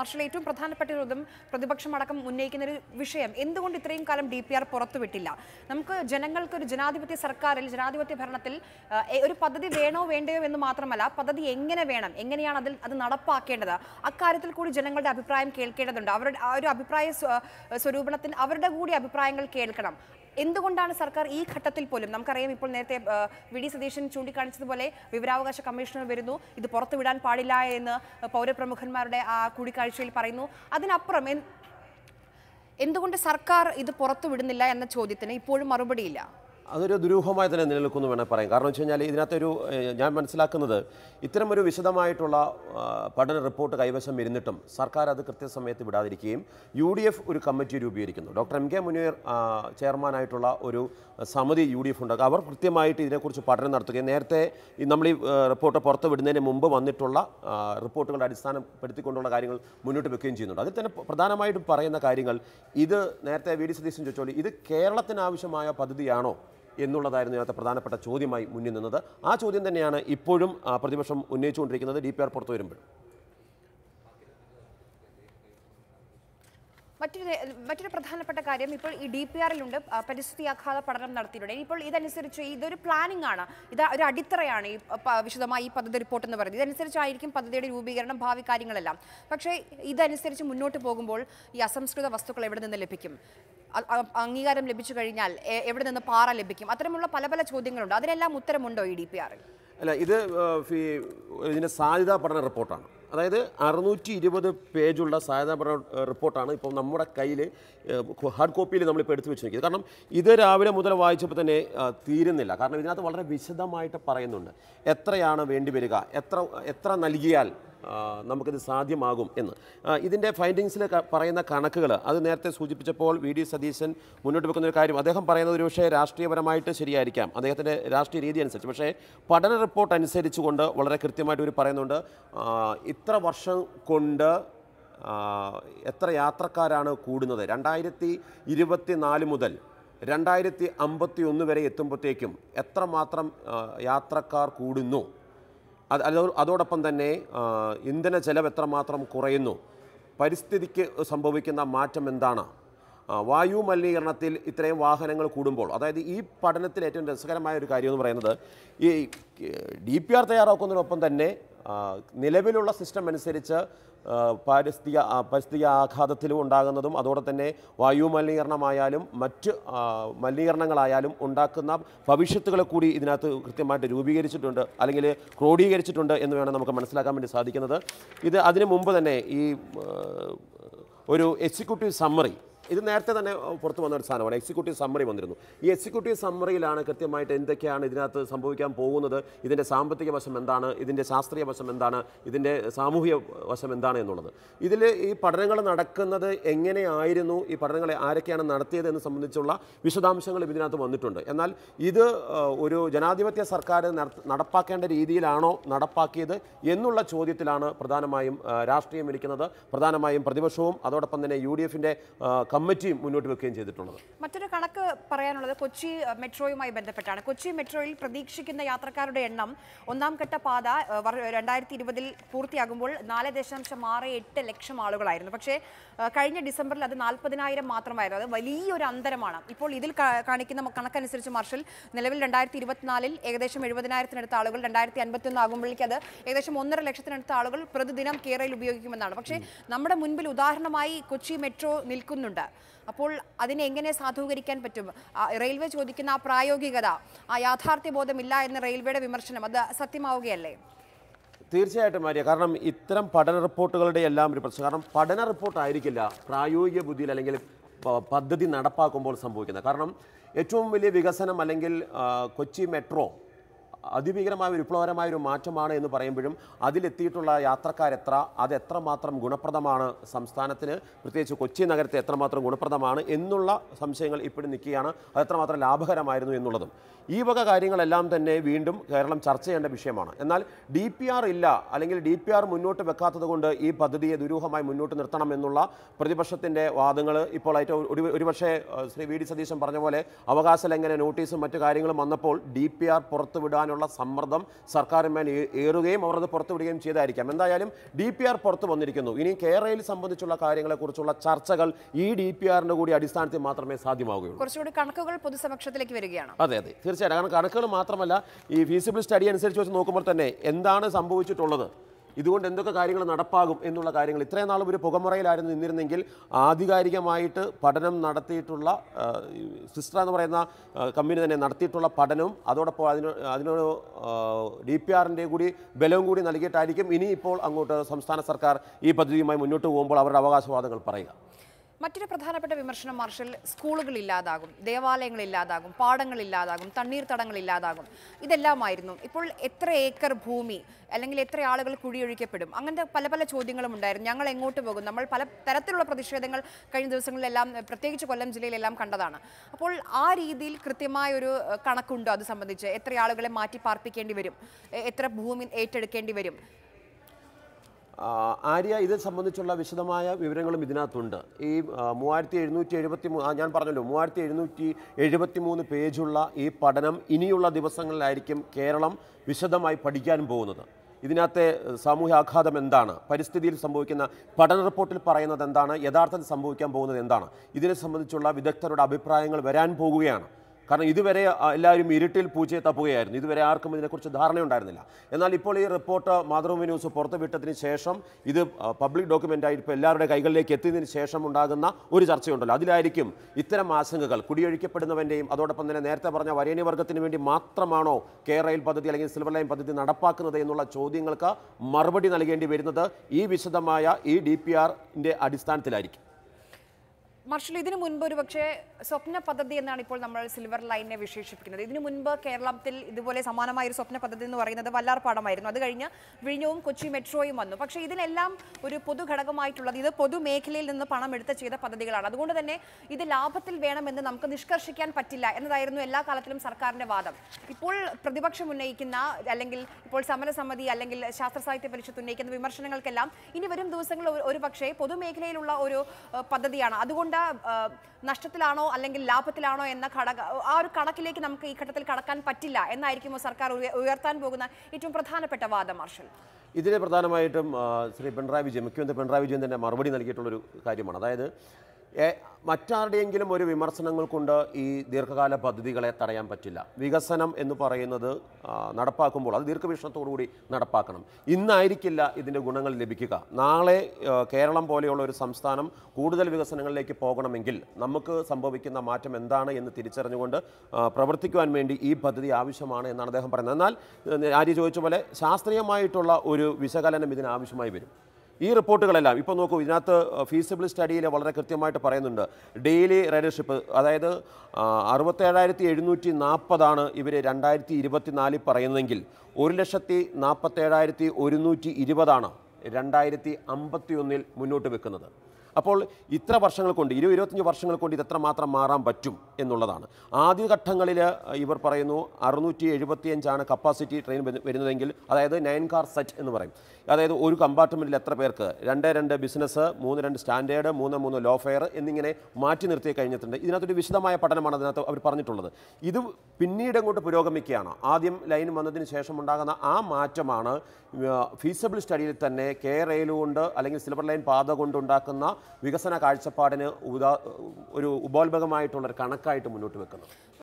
marshal ഏറ്റവും പ്രധാനപ്പെട്ട ഒരു പ്രതിപക്ഷം അടക്കം ഉന്നയിക്കുന്ന ഒരു വിഷയം എന്തുകൊണ്ട് ഇത്രയും കാലം ഡി പി ആർ പുറത്തുവിട്ടില്ല നമുക്ക് ജനങ്ങൾക്ക് ഒരു ജനാധിപത്യ സർക്കാരിൽ ജനാധിപത്യ ഭരണത്തിൽ ഒരു പദ്ധതി വേണോ വേണ്ടയോ എന്ന് മാത്രമല്ല പദ്ധതി എങ്ങനെ വേണം എങ്ങനെയാണ് അതിൽ അത് നടപ്പാക്കേണ്ടത് അക്കാര്യത്തിൽ കൂടി ജനങ്ങളുടെ അഭിപ്രായം കേൾക്കേണ്ടതുണ്ട് അവരുടെ ആ ഒരു അഭിപ്രായ സ്വരൂപണത്തിൽ അവരുടെ കൂടി അഭിപ്രായങ്ങൾ കേൾക്കണം എന്തുകൊണ്ടാണ് സർക്കാർ ഈ ഘട്ടത്തിൽ പോലും നമുക്കറിയാം ഇപ്പോൾ നേരത്തെ വി ഡി സതീശൻ ചൂണ്ടിക്കാണിച്ചതുപോലെ വിവരാവകാശ കമ്മീഷണർ വരുന്നു ഇത് പുറത്തുവിടാൻ പാടില്ല എന്ന് പൗരപ്രമുഖന്മാരുടെ ആ കൂടിക്കാഴ്ചയിൽ പറയുന്നു അതിനപ്പുറം എന്തുകൊണ്ട് സർക്കാർ ഇത് പുറത്തുവിടുന്നില്ല എന്ന ചോദ്യത്തിന് ഇപ്പോഴും മറുപടിയില്ല അതൊരു ദുരൂഹമായി തന്നെ നിലനിൽക്കുന്നു വേണേൽ പറയാം കാരണം വെച്ച് കഴിഞ്ഞാൽ ഒരു ഞാൻ മനസ്സിലാക്കുന്നത് ഇത്തരം ഒരു വിശദമായിട്ടുള്ള പഠന റിപ്പോർട്ട് കൈവശം ഇരുന്നിട്ടും സർക്കാർ അത് കൃത്യസമയത്ത് വിടാതിരിക്കുകയും യു ഡി എഫ് ഒരു കമ്മിറ്റി രൂപീകരിക്കുന്നു ഡോക്ടർ എം കെ മുനീർ ചെയർമാനായിട്ടുള്ള ഒരു സമിതി യു ഡി എഫ് ഉണ്ടാക്കുക അവർ കൃത്യമായിട്ട് ഇതിനെക്കുറിച്ച് പഠനം നടത്തുകയും നേരത്തെ നമ്മൾ ഈ റിപ്പോർട്ട് പുറത്ത് വിടുന്നതിന് മുമ്പ് വന്നിട്ടുള്ള റിപ്പോർട്ടുകളുടെ അടിസ്ഥാനപ്പെടുത്തിക്കൊണ്ടുള്ള കാര്യങ്ങൾ മുന്നോട്ട് വെക്കുകയും ചെയ്യുന്നുണ്ട് അതിൽ തന്നെ പ്രധാനമായിട്ടും പറയുന്ന കാര്യങ്ങൾ ഇത് നേരത്തെ വി ഡി സതീശൻ ചോദിച്ചോളി ഇത് കേരളത്തിന് ആവശ്യമായ പദ്ധതിയാണോ എന്നുള്ളതായിരുന്നു ഇതിനകത്ത് പ്രധാനപ്പെട്ട ചോദ്യമായി മുന്നിൽ നിന്നത് ആ ചോദ്യം തന്നെയാണ് ഇപ്പോഴും പ്രതിപക്ഷം ഉന്നയിച്ചുകൊണ്ടിരിക്കുന്നത് ഡി പി ആർ പുറത്തു വരുമ്പോഴും മറ്റൊരു മറ്റൊരു പ്രധാനപ്പെട്ട കാര്യം ഇപ്പോൾ ഈ ഡി പി ആറിലുണ്ട് പരിസ്ഥിതി ആഘാത പഠനം നടത്തിയിട്ടുണ്ട് ഇപ്പോൾ ഇതനുസരിച്ച് ഇതൊരു പ്ലാനിംഗ് ആണ് ഇത് ഒരു അടിത്തറയാണ് ഈ വിശദമായി ഈ പദ്ധതി റിപ്പോർട്ട് എന്ന് പറയുന്നത് ഇതനുസരിച്ചായിരിക്കും പദ്ധതിയുടെ രൂപീകരണം ഭാവി കാര്യങ്ങളെല്ലാം പക്ഷേ ഇതനുസരിച്ച് മുന്നോട്ട് പോകുമ്പോൾ ഈ അസംസ്കൃത വസ്തുക്കൾ എവിടെ നിന്ന് ലഭിക്കും അംഗീകാരം ലഭിച്ചു കഴിഞ്ഞാൽ എവിടെ നിന്ന് പാറ ലഭിക്കും അത്തരമുള്ള പല പല ചോദ്യങ്ങളുണ്ട് അതിനെല്ലാം ഉത്തരമുണ്ടോ ഈ ഡി പി ആറിൽ അല്ല ഇത് ഇതിൻ്റെ സാധ്യതാ പഠന റിപ്പോർട്ടാണ് അതായത് അറുന്നൂറ്റി ഇരുപത് പേജുള്ള സാധ്യതാ പഠന റിപ്പോർട്ടാണ് ഇപ്പം നമ്മുടെ കയ്യിൽ ഹാർഡ് കോപ്പിയിൽ നമ്മളിപ്പോൾ എടുത്തു വെച്ചിരിക്കുന്നത് കാരണം ഇത് രാവിലെ മുതൽ വായിച്ചപ്പോൾ തന്നെ തീരുന്നില്ല കാരണം ഇതിനകത്ത് വളരെ വിശദമായിട്ട് പറയുന്നുണ്ട് എത്രയാണ് വേണ്ടി വരിക എത്ര എത്ര നൽകിയാൽ നമുക്കിത് സാധ്യമാകും എന്ന് ഇതിൻ്റെ ഫൈൻഡിങ്സിൽ പറയുന്ന കണക്കുകൾ അത് നേരത്തെ സൂചിപ്പിച്ചപ്പോൾ വി ഡി സതീശൻ മുന്നോട്ട് വെക്കുന്ന ഒരു കാര്യം അദ്ദേഹം പറയുന്നത് ഒരു പക്ഷേ രാഷ്ട്രീയപരമായിട്ട് ശരിയായിരിക്കാം അദ്ദേഹത്തിൻ്റെ രാഷ്ട്രീയ രീതി അനുസരിച്ച് പക്ഷേ പഠന റിപ്പോർട്ട് അനുസരിച്ചുകൊണ്ട് വളരെ കൃത്യമായിട്ട് ഒരു പറയുന്നുണ്ട് ഇത്ര വർഷം കൊണ്ട് എത്ര യാത്രക്കാരാണ് കൂടുന്നത് രണ്ടായിരത്തി ഇരുപത്തി നാല് മുതൽ രണ്ടായിരത്തി അമ്പത്തി ഒന്ന് വരെ എത്തുമ്പോഴത്തേക്കും എത്രമാത്രം യാത്രക്കാർ കൂടുന്നു അതോടൊപ്പം തന്നെ ഇന്ധന ചെലവ് എത്രമാത്രം കുറയുന്നു പരിസ്ഥിതിക്ക് സംഭവിക്കുന്ന മാറ്റം എന്താണ് വായു മലിനീകരണത്തിൽ ഇത്രയും വാഹനങ്ങൾ കൂടുമ്പോൾ അതായത് ഈ പഠനത്തിൽ ഏറ്റവും രസകരമായ ഒരു കാര്യം എന്ന് പറയുന്നത് ഈ ഡി പി ആർ തയ്യാറാക്കുന്നതിനൊപ്പം തന്നെ നിലവിലുള്ള സിസ്റ്റം അനുസരിച്ച് പാരിസ്ഥിതിക പരിസ്ഥിതിക ആഘാതത്തിലും ഉണ്ടാകുന്നതും അതോടെ തന്നെ വായു മലിനീകരണമായാലും മറ്റ് മലിനീകരണങ്ങളായാലും ഉണ്ടാക്കുന്ന ഭവിഷ്യത്തുകളെ കൂടി ഇതിനകത്ത് കൃത്യമായിട്ട് രൂപീകരിച്ചിട്ടുണ്ട് അല്ലെങ്കിൽ ക്രോഡീകരിച്ചിട്ടുണ്ട് എന്ന് വേണം നമുക്ക് മനസ്സിലാക്കാൻ വേണ്ടി സാധിക്കുന്നത് ഇത് അതിനു മുമ്പ് തന്നെ ഈ ഒരു എക്സിക്യൂട്ടീവ് സമ്മറി ഇത് നേരത്തെ തന്നെ പുറത്തു വന്ന ഒരു സാധനമാണ് എക്സിക്യൂട്ടീവ് സമ്മറി വന്നിരുന്നു ഈ എക്സിക്യൂട്ടീവ് സമ്മറിയിലാണ് കൃത്യമായിട്ട് എന്തൊക്കെയാണ് ഇതിനകത്ത് സംഭവിക്കാൻ പോകുന്നത് ഇതിൻ്റെ സാമ്പത്തിക വശം എന്താണ് ഇതിൻ്റെ ശാസ്ത്രീയ വശം എന്താണ് ഇതിൻ്റെ സാമൂഹിക വശം എന്താണ് എന്നുള്ളത് ഇതിൽ ഈ പഠനങ്ങൾ നടക്കുന്നത് എങ്ങനെയായിരുന്നു ഈ പഠനങ്ങളെ ആരൊക്കെയാണ് നടത്തിയത് എന്ന് സംബന്ധിച്ചുള്ള വിശദാംശങ്ങൾ ഇതിനകത്ത് വന്നിട്ടുണ്ട് എന്നാൽ ഇത് ഒരു ജനാധിപത്യ സർക്കാർ നടപ്പാക്കേണ്ട രീതിയിലാണോ നടപ്പാക്കിയത് എന്നുള്ള ചോദ്യത്തിലാണ് പ്രധാനമായും രാഷ്ട്രീയം ഇരിക്കുന്നത് പ്രധാനമായും പ്രതിപക്ഷവും അതോടൊപ്പം തന്നെ യു ഡി എഫിൻ്റെ കമ്മിറ്റിയും മുന്നോട്ട് വെക്കുകയും ചെയ്തിട്ടുള്ളത് മറ്റൊരു കണക്ക് പറയാനുള്ളത് കൊച്ചി മെട്രോയുമായി ബന്ധപ്പെട്ടാണ് കൊച്ചി മെട്രോയിൽ പ്രതീക്ഷിക്കുന്ന യാത്രക്കാരുടെ എണ്ണം ഒന്നാം ഘട്ട പാത രണ്ടായിരത്തി ഇരുപതിൽ പൂർത്തിയാകുമ്പോൾ നാല് ദശാംശം ആറ് എട്ട് ലക്ഷം ആളുകളായിരുന്നു പക്ഷേ കഴിഞ്ഞ ഡിസംബറിൽ അത് നാൽപ്പതിനായിരം മാത്രമായിരുന്നു അത് വലിയൊരു അന്തരമാണ് ഇപ്പോൾ ഇതിൽ കാണിക്കുന്ന കണക്കനുസരിച്ച് മാർഷൽ നിലവിൽ രണ്ടായിരത്തി ഇരുപത്തിനാലിൽ ഏകദേശം എഴുപതിനായിരത്തിനടുത്ത ആളുകൾ രണ്ടായിരത്തി അൻപത്തിയൊന്ന് ആകുമ്പോഴേക്ക് അത് ഏകദേശം ഒന്നര ലക്ഷത്തിനടുത്ത ആളുകൾ പ്രതിദിനം കേരളയിൽ ഉപയോഗിക്കുമെന്നാണ് പക്ഷേ നമ്മുടെ മുൻപിൽ ഉദാഹരണമായി കൊച്ചി മെട്രോ നിൽക്കുന്നുണ്ട് അപ്പോൾ അതിനെ എങ്ങനെ സാധൂകരിക്കാൻ പറ്റും റെയിൽവേ ചോദിക്കുന്ന ആ പ്രായോഗികത ആ യാഥാർത്ഥ്യ ബോധമില്ല എന്ന റെയിൽവേയുടെ വിമർശനം അത് സത്യമാവുകയല്ലേ തീർച്ചയായിട്ടും ആര്യ കാരണം ഇത്തരം പഠന റിപ്പോർട്ടുകളുടെ എല്ലാം ഒരു പ്രശ്നം കാരണം പഠന റിപ്പോർട്ടായിരിക്കില്ല പ്രായോഗിക ബുദ്ധിയിൽ അല്ലെങ്കിൽ പദ്ധതി നടപ്പാക്കുമ്പോൾ സംഭവിക്കുന്നത് കാരണം ഏറ്റവും വലിയ വികസനം അല്ലെങ്കിൽ കൊച്ചി മെട്രോ അതിഭീകരമായ ഒരു വിപ്ലവകരമായ ഒരു മാറ്റമാണ് എന്ന് പറയുമ്പോഴും അതിലെത്തിയിട്ടുള്ള യാത്രക്കാരെത്ര അത് എത്രമാത്രം ഗുണപ്രദമാണ് സംസ്ഥാനത്തിന് പ്രത്യേകിച്ച് കൊച്ചി നഗരത്തെ എത്രമാത്രം ഗുണപ്രദമാണ് എന്നുള്ള സംശയങ്ങൾ ഇപ്പോഴും നിൽക്കുകയാണ് അതെത്രമാത്രം ലാഭകരമായിരുന്നു എന്നുള്ളതും ഈ വക കാര്യങ്ങളെല്ലാം തന്നെ വീണ്ടും കേരളം ചർച്ച ചെയ്യേണ്ട വിഷയമാണ് എന്നാൽ ഡി പി ആർ ഇല്ല അല്ലെങ്കിൽ ഡി പി ആർ മുന്നോട്ട് വെക്കാത്തത് കൊണ്ട് ഈ പദ്ധതിയെ ദുരൂഹമായി മുന്നോട്ട് നിർത്തണം എന്നുള്ള പ്രതിപക്ഷത്തിൻ്റെ വാദങ്ങൾ ഇപ്പോൾ ഏറ്റവും ഒരു ഒരുപക്ഷെ ശ്രീ വി ഡി സതീശൻ പറഞ്ഞ പോലെ അവകാശ ലംഘന നോട്ടീസും മറ്റു കാര്യങ്ങളും വന്നപ്പോൾ ഡി പി ആർ പുറത്തുവിടാൻ അതിനുള്ള സമ്മർദ്ദം സർക്കാരിന്മേൽ ഏറുകയും അവർ അത് പുറത്തുവിടുകയും ചെയ്തായിരിക്കാം എന്തായാലും ഡി പി ആർ പുറത്തു വന്നിരിക്കുന്നു ഇനി കേരളയിൽ സംബന്ധിച്ചുള്ള കാര്യങ്ങളെക്കുറിച്ചുള്ള ചർച്ചകൾ ഈ ഡി പി ആറിൻ്റെ കൂടി അടിസ്ഥാനത്തിൽ മാത്രമേ സാധ്യമാവുകയുള്ളൂ കുറച്ചുകൂടി കണക്കുകൾ പൊതുസമക്ഷത്തിലേക്ക് വരികയാണ് അതെ അതെ തീർച്ചയായിട്ടും കാരണം കണക്കുകൾ മാത്രമല്ല ഈ ഫീസിബിൾ സ്റ്റഡി അനുസരിച്ച് വെച്ച് നോക്കുമ്പോൾ തന്നെ എന്താണ് സംഭവിച്ചിട്ടുള്ളത് ഇതുകൊണ്ട് എന്തൊക്കെ കാര്യങ്ങൾ നടപ്പാകും എന്നുള്ള കാര്യങ്ങൾ ഇത്രയും നാളും ഒരു പുകമുറയിലായിരുന്നു നിന്നിരുന്നെങ്കിൽ ആധികാരികമായിട്ട് പഠനം നടത്തിയിട്ടുള്ള സിസ്റ്റർ എന്ന് പറയുന്ന കമ്പനി തന്നെ നടത്തിയിട്ടുള്ള പഠനവും അതോടൊപ്പം അതിന് അതിനൊരു ഡി പി ആറിൻ്റെ കൂടി ബലവും കൂടി നൽകിയിട്ടായിരിക്കും ഇനി ഇപ്പോൾ അങ്ങോട്ട് സംസ്ഥാന സർക്കാർ ഈ പദ്ധതിയുമായി മുന്നോട്ട് പോകുമ്പോൾ അവരുടെ അവകാശവാദങ്ങൾ പറയുക മറ്റൊരു പ്രധാനപ്പെട്ട വിമർശനം മാർഷൽ സ്കൂളുകൾ ഇല്ലാതാകും ദേവാലയങ്ങൾ ഇല്ലാതാകും പാടങ്ങൾ ഇല്ലാതാകും തണ്ണീർത്തടങ്ങൾ ഇല്ലാതാകും ഇതെല്ലാമായിരുന്നു ഇപ്പോൾ എത്ര ഏക്കർ ഭൂമി അല്ലെങ്കിൽ എത്ര ആളുകൾ കുഴിയൊഴിക്കപ്പെടും അങ്ങനത്തെ പല പല ചോദ്യങ്ങളും ഉണ്ടായിരുന്നു ഞങ്ങൾ എങ്ങോട്ട് പോകും നമ്മൾ പല തരത്തിലുള്ള പ്രതിഷേധങ്ങൾ കഴിഞ്ഞ ദിവസങ്ങളിലെല്ലാം പ്രത്യേകിച്ച് കൊല്ലം ജില്ലയിലെല്ലാം കണ്ടതാണ് അപ്പോൾ ആ രീതിയിൽ കൃത്യമായ ഒരു കണക്കുണ്ടോ അത് സംബന്ധിച്ച് എത്ര ആളുകളെ മാറ്റി പാർപ്പിക്കേണ്ടി വരും എത്ര ഭൂമി ഏറ്റെടുക്കേണ്ടി വരും ആര്യ ഇത് സംബന്ധിച്ചുള്ള വിശദമായ വിവരങ്ങളും ഇതിനകത്തുണ്ട് ഈ മൂവായിരത്തി എഴുന്നൂറ്റി എഴുപത്തി മൂന്ന് ഞാൻ പറഞ്ഞല്ലോ മൂവായിരത്തി എഴുന്നൂറ്റി എഴുപത്തി മൂന്ന് പേജുള്ള ഈ പഠനം ഇനിയുള്ള ദിവസങ്ങളിലായിരിക്കും കേരളം വിശദമായി പഠിക്കാൻ പോകുന്നത് ഇതിനകത്തെ സാമൂഹ്യ ആഘാതം എന്താണ് പരിസ്ഥിതിയിൽ സംഭവിക്കുന്ന പഠന റിപ്പോർട്ടിൽ പറയുന്നത് എന്താണ് യഥാർത്ഥത്തിൽ സംഭവിക്കാൻ പോകുന്നത് എന്താണ് ഇതിനെ സംബന്ധിച്ചുള്ള വിദഗ്ധരുടെ അഭിപ്രായങ്ങൾ വരാൻ പോകുകയാണ് കാരണം ഇതുവരെ എല്ലാവരും ഇരുട്ടിൽ പൂച്ചയെ തപ്പുകയായിരുന്നു ഇതുവരെ ആർക്കും ഇതിനെക്കുറിച്ച് ധാരണയുണ്ടായിരുന്നില്ല എന്നാൽ ഇപ്പോൾ ഈ റിപ്പോർട്ട് മാതൃഭൂമി ന്യൂസ് പുറത്തുവിട്ടതിന് ശേഷം ഇത് പബ്ലിക് ഡോക്യുമെൻ്റായി ഇപ്പോൾ എല്ലാവരുടെ കൈകളിലേക്ക് എത്തിയതിന് ശേഷം ഉണ്ടാകുന്ന ഒരു ചർച്ചയുണ്ടല്ലോ അതിലായിരിക്കും ഇത്തരം ആശങ്കകൾ കുടിയൊഴിക്കപ്പെടുന്നവൻ്റെയും അതോടൊപ്പം തന്നെ നേരത്തെ പറഞ്ഞ വരേണി വർഗത്തിന് വേണ്ടി മാത്രമാണോ കെ റെയിൽ പദ്ധതി അല്ലെങ്കിൽ സിൽവർ ലൈൻ പദ്ധതി നടപ്പാക്കുന്നത് എന്നുള്ള ചോദ്യങ്ങൾക്ക് മറുപടി നൽകേണ്ടി വരുന്നത് ഈ വിശദമായ ഈ ഡി പി ആറിൻ്റെ അടിസ്ഥാനത്തിലായിരിക്കും മാർഷൽ ഇതിനു മുൻപ് ഒരു പക്ഷേ സ്വപ്ന പദ്ധതി എന്നാണ് ഇപ്പോൾ നമ്മൾ സിൽവർ ലൈനിനെ വിശേഷിപ്പിക്കുന്നത് ഇതിനു മുൻപ് കേരളത്തിൽ ഇതുപോലെ സമാനമായ ഒരു സ്വപ്ന പദ്ധതി എന്ന് പറയുന്നത് വല്ലാർപാടമായിരുന്നു അത് കഴിഞ്ഞ് വിഴിഞ്ഞവും കൊച്ചി മെട്രോയും വന്നു പക്ഷേ ഇതിനെല്ലാം ഒരു പൊതു ഇത് പൊതുമേഖലയിൽ നിന്ന് പണം എടുത്ത് ചെയ്ത പദ്ധതികളാണ് അതുകൊണ്ട് തന്നെ ഇത് ലാഭത്തിൽ വേണമെന്ന് നമുക്ക് നിഷ്കർഷിക്കാൻ പറ്റില്ല എന്നതായിരുന്നു എല്ലാ കാലത്തിലും സർക്കാരിൻ്റെ വാദം ഇപ്പോൾ പ്രതിപക്ഷം ഉന്നയിക്കുന്ന അല്ലെങ്കിൽ ഇപ്പോൾ സമരസമിതി അല്ലെങ്കിൽ ശാസ്ത്ര സാഹിത്യ പരിഷത്ത് ഉന്നയിക്കുന്ന വിമർശനങ്ങൾക്കെല്ലാം ഇനി വരും ദിവസങ്ങളിൽ ഒരു പക്ഷേ പൊതുമേഖലയിലുള്ള ഒരു പദ്ധതിയാണ് അതുകൊണ്ട് അതിൻ്റെ നഷ്ടത്തിലാണോ അല്ലെങ്കിൽ ലാഭത്തിലാണോ എന്ന ഘടക ആ ഒരു കണക്കിലേക്ക് നമുക്ക് ഈ ഘട്ടത്തിൽ കടക്കാൻ പറ്റില്ല എന്നായിരിക്കുമോ സർക്കാർ ഉയർത്താൻ പോകുന്ന ഏറ്റവും പ്രധാനപ്പെട്ട വാദം മാർഷൽ ഇതിന് പ്രധാനമായിട്ടും ശ്രീ പിണറായി വിജയൻ മുഖ്യമന്ത്രി പിണറായി വിജയൻ തന്നെ മറുപടി നൽകിയിട്ടുള്ളൊരു കാര്യമാണ് അതായത് മറ്റാരുടെയെങ്കിലും ഒരു വിമർശനങ്ങൾ കൊണ്ട് ഈ ദീർഘകാല പദ്ധതികളെ തടയാൻ പറ്റില്ല വികസനം എന്ന് പറയുന്നത് നടപ്പാക്കുമ്പോൾ അത് ദീർഘവീക്ഷണത്തോടുകൂടി നടപ്പാക്കണം ഇന്നായിരിക്കില്ല ഇതിൻ്റെ ഗുണങ്ങൾ ലഭിക്കുക നാളെ കേരളം പോലെയുള്ള ഒരു സംസ്ഥാനം കൂടുതൽ വികസനങ്ങളിലേക്ക് പോകണമെങ്കിൽ നമുക്ക് സംഭവിക്കുന്ന മാറ്റം എന്താണ് എന്ന് തിരിച്ചറിഞ്ഞുകൊണ്ട് പ്രവർത്തിക്കുവാൻ വേണ്ടി ഈ പദ്ധതി ആവശ്യമാണ് എന്നാണ് അദ്ദേഹം പറയുന്നത് എന്നാൽ ആര്യ ചോദിച്ച പോലെ ശാസ്ത്രീയമായിട്ടുള്ള ഒരു വിശകലനം ഇതിനാവശ്യമായി വരും ഈ റിപ്പോർട്ടുകളെല്ലാം ഇപ്പോൾ നോക്കൂ ഇതിനകത്ത് ഫീസിബിൾ സ്റ്റഡിയിൽ വളരെ കൃത്യമായിട്ട് പറയുന്നുണ്ട് ഡെയിലി റൈഡർഷിപ്പ് അതായത് അറുപത്തേഴായിരത്തി എഴുന്നൂറ്റി നാൽപ്പതാണ് ഇവർ രണ്ടായിരത്തി ഇരുപത്തിനാലിൽ പറയുന്നതെങ്കിൽ ഒരു ലക്ഷത്തി നാൽപ്പത്തേഴായിരത്തി ഒരുന്നൂറ്റി ഇരുപതാണ് രണ്ടായിരത്തി അമ്പത്തിയൊന്നിൽ മുന്നോട്ട് വെക്കുന്നത് അപ്പോൾ ഇത്ര വർഷങ്ങൾ കൊണ്ട് ഇരുപത് ഇരുപത്തഞ്ച് വർഷങ്ങൾ കൊണ്ട് ഇത് എത്രമാത്രം മാറാൻ പറ്റും എന്നുള്ളതാണ് ആദ്യഘട്ടങ്ങളിൽ ഇവർ പറയുന്നു അറുന്നൂറ്റി എഴുപത്തിയഞ്ചാണ് കപ്പാസിറ്റി ട്രെയിൻ വരുന്നതെങ്കിൽ അതായത് നയൻ കാർ സെറ്റ് എന്ന് പറയും അതായത് ഒരു കമ്പാർട്ട്മെൻറ്റിൽ എത്ര പേർക്ക് രണ്ട് രണ്ട് ബിസിനസ് മൂന്ന് രണ്ട് സ്റ്റാൻഡേർഡ് മൂന്ന് മൂന്ന് ലോ ഫെയർ എന്നിങ്ങനെ മാറ്റി നിർത്തി കഴിഞ്ഞിട്ടുണ്ട് ഇതിനകത്തൊരു വിശദമായ പഠനമാണ് അതിനകത്ത് അവർ പറഞ്ഞിട്ടുള്ളത് ഇത് പിന്നീട് അങ്ങോട്ട് പുരോഗമിക്കുകയാണ് ആദ്യം ലൈൻ വന്നതിന് ശേഷം ഉണ്ടാകുന്ന ആ മാറ്റമാണ് ഫീസബിൾ സ്റ്റഡിയിൽ തന്നെ കെ റെയിൽ കൊണ്ട് അല്ലെങ്കിൽ സിൽവർ ലൈൻ പാത കൊണ്ടുണ്ടാക്കുന്ന വികസന കാഴ്ചപ്പാടിന് ഉദാ ഒരു ഉപോത്ഭകമായിട്ടുള്ളൊരു കണക്കായിട്ട് മുന്നോട്ട് വെക്കുന്നത്